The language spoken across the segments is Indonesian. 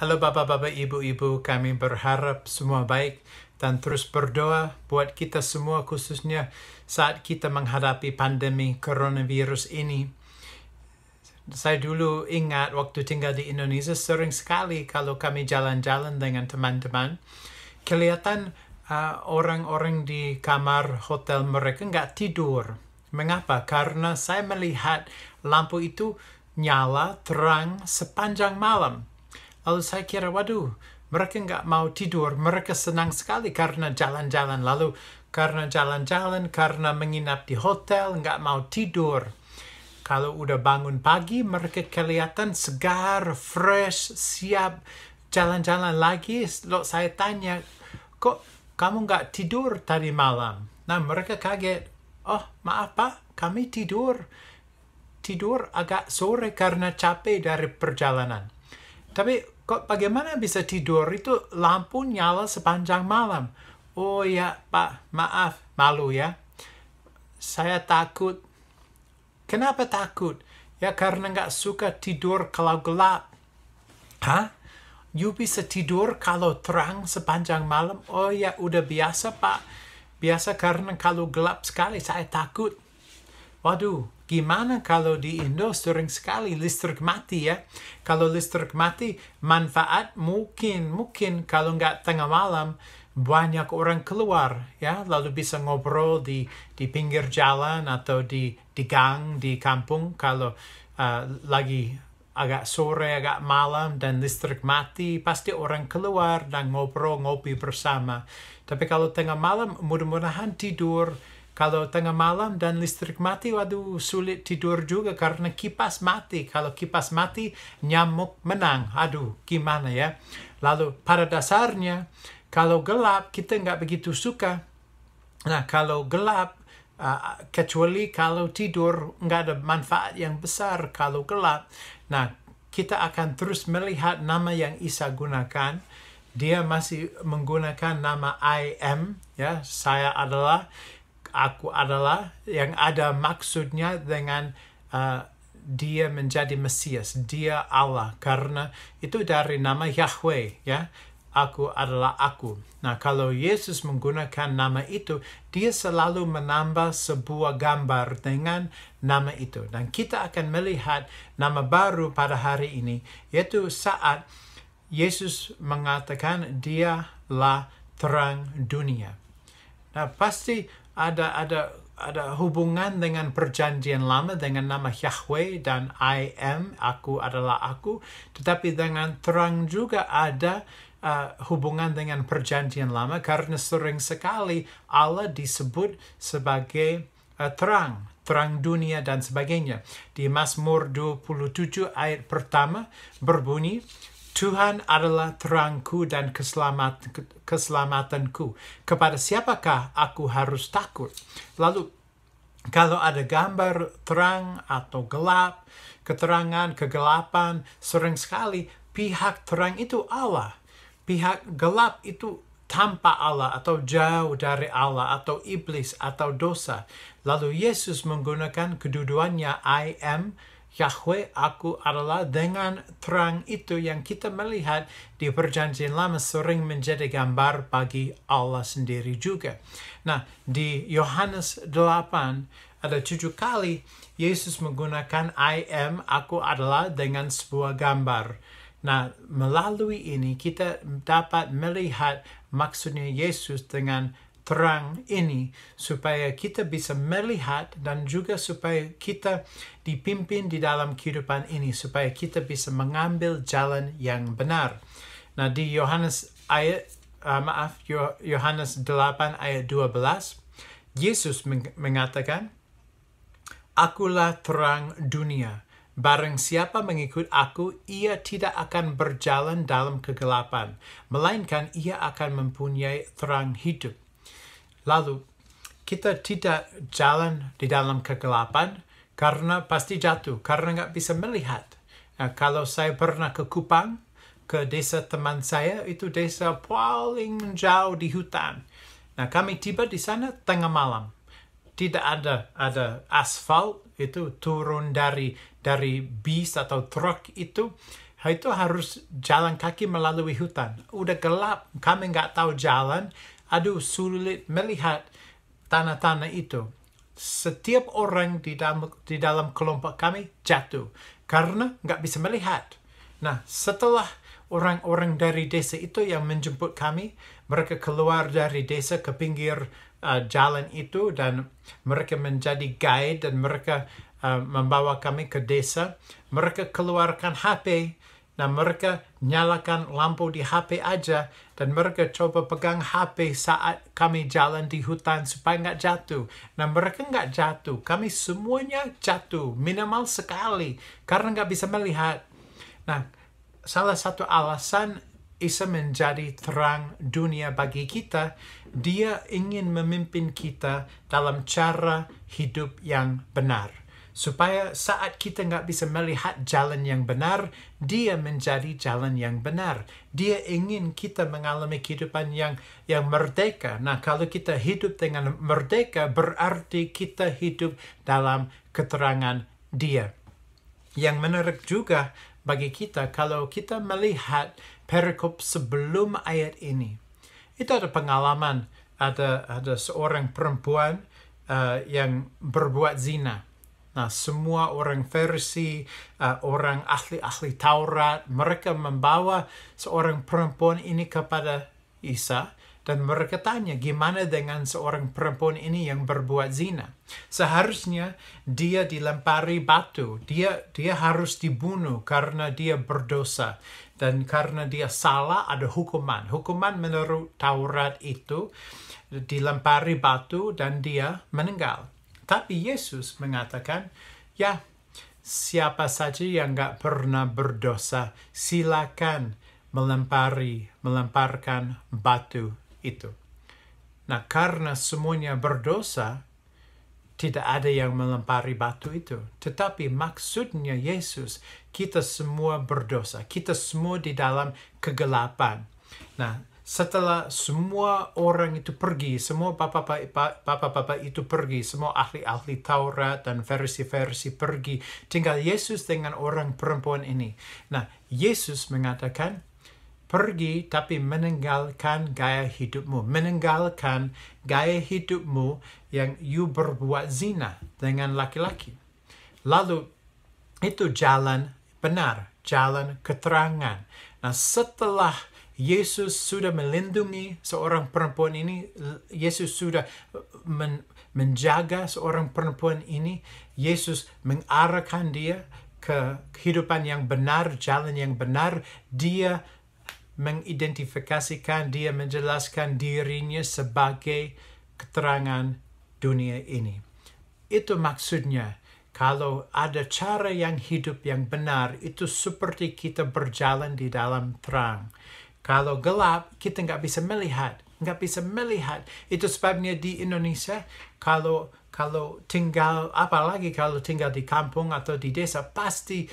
Halo bapak-bapak, ibu-ibu, kami berharap semua baik dan terus berdoa buat kita semua khususnya saat kita menghadapi pandemi coronavirus ini. Saya dulu ingat waktu tinggal di Indonesia sering sekali kalau kami jalan-jalan dengan teman-teman, kelihatan eh, orang-orang uh, di kamar hotel mereka nggak tidur. Mengapa? Karena saya melihat lampu itu nyala terang sepanjang malam Lalu saya kira, waduh, mereka nggak mau tidur, mereka senang sekali karena jalan-jalan. Lalu karena jalan-jalan, karena menginap di hotel, nggak mau tidur. Kalau udah bangun pagi, mereka kelihatan segar, fresh, siap jalan-jalan lagi. lo saya tanya, kok kamu nggak tidur tadi malam? Nah, mereka kaget. Oh, maaf pak, kami tidur. Tidur agak sore karena capek dari perjalanan. Tapi kok bagaimana bisa tidur itu lampu nyala sepanjang malam? Oh ya, Pak, maaf, malu ya. Saya takut. Kenapa takut? Ya karena nggak suka tidur kalau gelap. Hah? You bisa tidur kalau terang sepanjang malam? Oh ya, udah biasa, Pak. Biasa karena kalau gelap sekali saya takut. Waduh, gimana kalau di Indo sering sekali listrik mati ya? Kalau listrik mati, manfaat mungkin, mungkin kalau nggak tengah malam, banyak orang keluar ya, lalu bisa ngobrol di di pinggir jalan atau di di gang di kampung kalau uh, lagi agak sore, agak malam dan listrik mati, pasti orang keluar dan ngobrol, ngopi bersama. Tapi kalau tengah malam, mudah-mudahan tidur kalau tengah malam dan listrik mati, waduh sulit tidur juga karena kipas mati. Kalau kipas mati, nyamuk menang. Aduh, gimana ya? Lalu pada dasarnya, kalau gelap kita nggak begitu suka. Nah, kalau gelap, uh, kecuali kalau tidur nggak ada manfaat yang besar kalau gelap. Nah, kita akan terus melihat nama yang Isa gunakan dia masih menggunakan nama I am ya saya adalah aku adalah yang ada maksudnya dengan uh, dia menjadi Mesias, dia Allah karena itu dari nama Yahweh ya. Aku adalah aku. Nah, kalau Yesus menggunakan nama itu, dia selalu menambah sebuah gambar dengan nama itu. Dan kita akan melihat nama baru pada hari ini, yaitu saat Yesus mengatakan dialah terang dunia. Nah, pasti ada ada ada hubungan dengan perjanjian lama dengan nama Yahweh dan I am, aku adalah aku. Tetapi dengan terang juga ada uh, hubungan dengan perjanjian lama karena sering sekali Allah disebut sebagai uh, terang, terang dunia dan sebagainya. Di Mazmur 27 ayat pertama berbunyi, Tuhan adalah terangku dan keselamatan, keselamatanku. Kepada siapakah aku harus takut? Lalu, kalau ada gambar terang atau gelap, keterangan, kegelapan, sering sekali pihak terang itu Allah. Pihak gelap itu tanpa Allah atau jauh dari Allah atau iblis atau dosa. Lalu Yesus menggunakan kedudukannya I am Yahweh aku adalah dengan terang itu yang kita melihat di perjanjian lama sering menjadi gambar bagi Allah sendiri juga. Nah, di Yohanes 8 ada tujuh kali Yesus menggunakan I am, aku adalah dengan sebuah gambar. Nah, melalui ini kita dapat melihat maksudnya Yesus dengan terang ini supaya kita bisa melihat dan juga supaya kita dipimpin di dalam kehidupan ini supaya kita bisa mengambil jalan yang benar. Nah, di Yohanes ayat uh, maaf Yohanes 8 ayat 12 Yesus mengatakan Akulah terang dunia. Barang siapa mengikut aku, ia tidak akan berjalan dalam kegelapan, melainkan ia akan mempunyai terang hidup. Lalu, kita tidak jalan di dalam kegelapan karena pasti jatuh, karena nggak bisa melihat. Nah, kalau saya pernah ke Kupang, ke desa teman saya, itu desa paling jauh di hutan. Nah, kami tiba di sana tengah malam. Tidak ada ada asfal itu turun dari dari bis atau truk itu itu harus jalan kaki melalui hutan. Udah gelap, kami nggak tahu jalan aduh sulit melihat tanah-tanah itu. Setiap orang di dalam, di dalam kelompok kami jatuh karena nggak bisa melihat. Nah, setelah orang-orang dari desa itu yang menjemput kami, mereka keluar dari desa ke pinggir uh, jalan itu dan mereka menjadi guide dan mereka uh, membawa kami ke desa. Mereka keluarkan HP Nah mereka nyalakan lampu di HP aja dan mereka coba pegang HP saat kami jalan di hutan supaya nggak jatuh. Nah mereka nggak jatuh, kami semuanya jatuh minimal sekali karena nggak bisa melihat. Nah salah satu alasan Isa menjadi terang dunia bagi kita, dia ingin memimpin kita dalam cara hidup yang benar supaya saat kita nggak bisa melihat jalan yang benar, dia menjadi jalan yang benar. Dia ingin kita mengalami kehidupan yang yang merdeka. Nah, kalau kita hidup dengan merdeka, berarti kita hidup dalam keterangan dia. Yang menarik juga bagi kita kalau kita melihat perikop sebelum ayat ini. Itu ada pengalaman, ada ada seorang perempuan uh, yang berbuat zina Nah, semua orang versi, uh, eh, orang ahli-ahli Taurat, mereka membawa seorang perempuan ini kepada Isa dan mereka tanya gimana dengan seorang perempuan ini yang berbuat zina. Seharusnya dia dilempari batu, dia dia harus dibunuh karena dia berdosa dan karena dia salah ada hukuman. Hukuman menurut Taurat itu dilempari batu dan dia meninggal. Tapi Yesus mengatakan, ya siapa saja yang gak pernah berdosa, silakan melempari, melemparkan batu itu. Nah, karena semuanya berdosa, tidak ada yang melempari batu itu. Tetapi maksudnya Yesus, kita semua berdosa. Kita semua di dalam kegelapan. Nah, setelah semua orang itu pergi, semua papa-papa itu pergi, semua ahli-ahli Taurat dan versi-versi pergi, tinggal Yesus dengan orang perempuan ini. Nah, Yesus mengatakan, pergi tapi meninggalkan gaya hidupmu, meninggalkan gaya hidupmu yang you berbuat zina dengan laki-laki. Lalu itu jalan benar, jalan keterangan. Nah, setelah Yesus sudah melindungi seorang perempuan ini, Yesus sudah men menjaga seorang perempuan ini, Yesus mengarahkan dia ke kehidupan yang benar, jalan yang benar, dia mengidentifikasikan, dia menjelaskan dirinya sebagai keterangan dunia ini. Itu maksudnya kalau ada cara yang hidup yang benar, itu seperti kita berjalan di dalam terang. Kalau gelap, kita nggak bisa melihat. Nggak bisa melihat. Itu sebabnya di Indonesia, kalau kalau tinggal, apalagi kalau tinggal di kampung atau di desa, pasti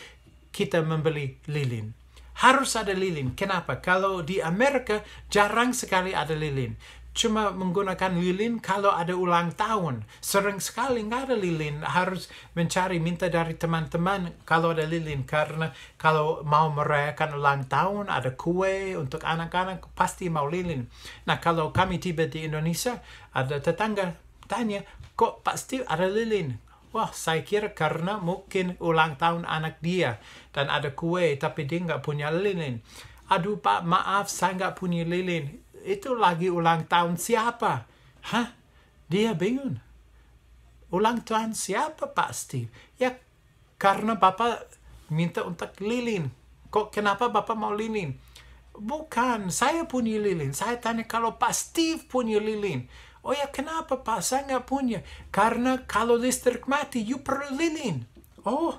kita membeli lilin. Harus ada lilin. Kenapa? Kalau di Amerika jarang sekali ada lilin cuma menggunakan lilin kalau ada ulang tahun. Sering sekali nggak ada lilin, harus mencari minta dari teman-teman kalau ada lilin. Karena kalau mau merayakan ulang tahun, ada kue untuk anak-anak, pasti mau lilin. Nah, kalau kami tiba di Indonesia, ada tetangga tanya, kok pasti ada lilin? Wah, saya kira karena mungkin ulang tahun anak dia dan ada kue, tapi dia nggak punya lilin. Aduh pak, maaf saya nggak punya lilin itu lagi ulang tahun siapa? Hah? Dia bingung. Ulang tahun siapa Pak Steve? Ya karena Bapak minta untuk lilin. Kok kenapa Bapak mau lilin? Bukan, saya punya lilin. Saya tanya kalau Pak Steve punya lilin. Oh ya kenapa Pak? Saya nggak punya. Karena kalau listrik mati, you perlu lilin. Oh,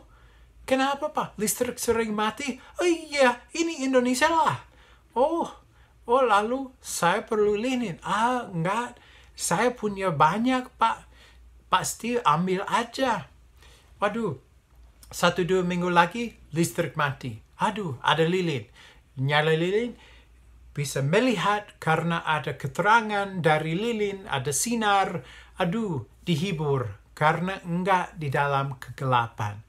kenapa Pak? Listrik sering mati? Oh iya, ini Indonesia lah. Oh, Oh lalu saya perlu linen. Ah enggak, saya punya banyak pak. Pasti ambil aja. Waduh, satu dua minggu lagi listrik mati. Aduh, ada lilin. Nyala lilin, bisa melihat karena ada keterangan dari lilin, ada sinar. Aduh, dihibur karena enggak di dalam kegelapan.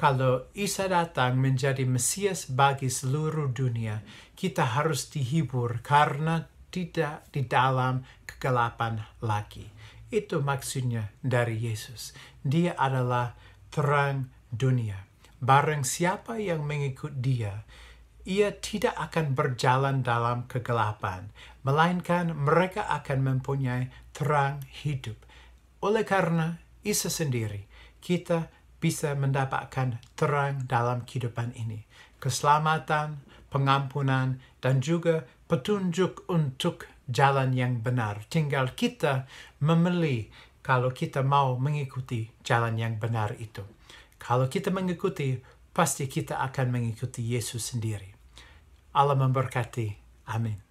Kalau Isa datang menjadi Mesias bagi seluruh dunia, kita harus dihibur karena tidak di dalam kegelapan lagi. Itu maksudnya dari Yesus. Dia adalah terang dunia. Barang siapa yang mengikut dia, ia tidak akan berjalan dalam kegelapan, melainkan mereka akan mempunyai terang hidup. Oleh karena Isa sendiri, kita bisa mendapatkan terang dalam kehidupan ini, keselamatan, pengampunan, dan juga petunjuk untuk jalan yang benar. Tinggal kita memilih kalau kita mau mengikuti jalan yang benar itu. Kalau kita mengikuti, pasti kita akan mengikuti Yesus sendiri. Allah memberkati. Amin.